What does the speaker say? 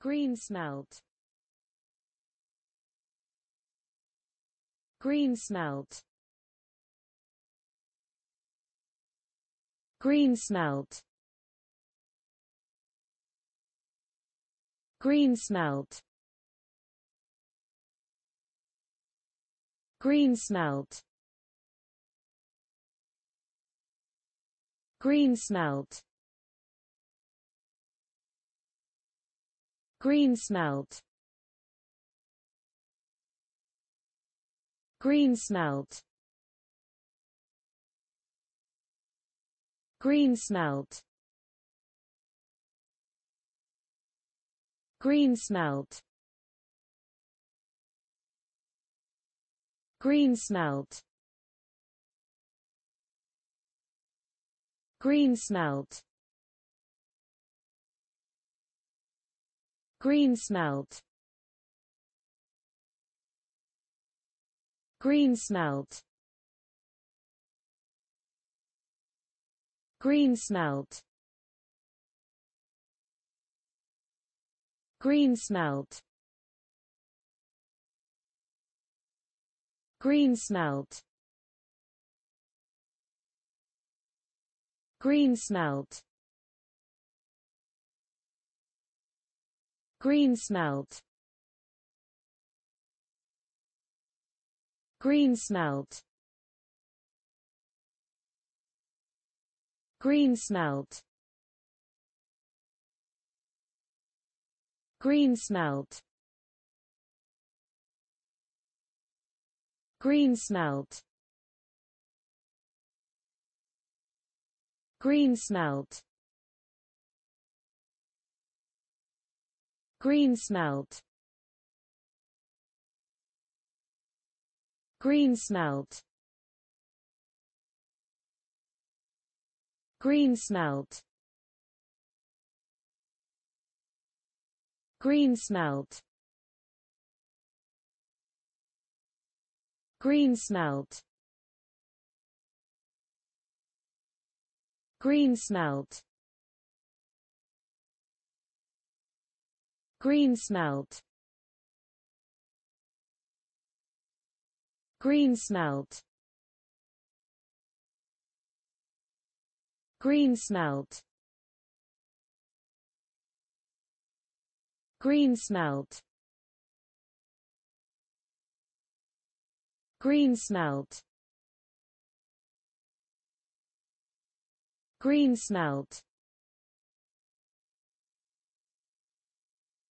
Green Green smelt. smelt. Green smelt. Green smelt. Green smelt. Green smelt Green smelt Green smelt Green smelt Green smelt Green smelt Green smelt Green smelt Green smelt Green smelt Green smelt Green smelt Green Green Green smelt. smelt. smelt. Green smelt. Green smelt. Green smelt. Green smelt Green smelt Green smelt Green smelt Green smelt Green smelt Green smelt Green smelt Green smelt Green smelt Green smelt Green smelt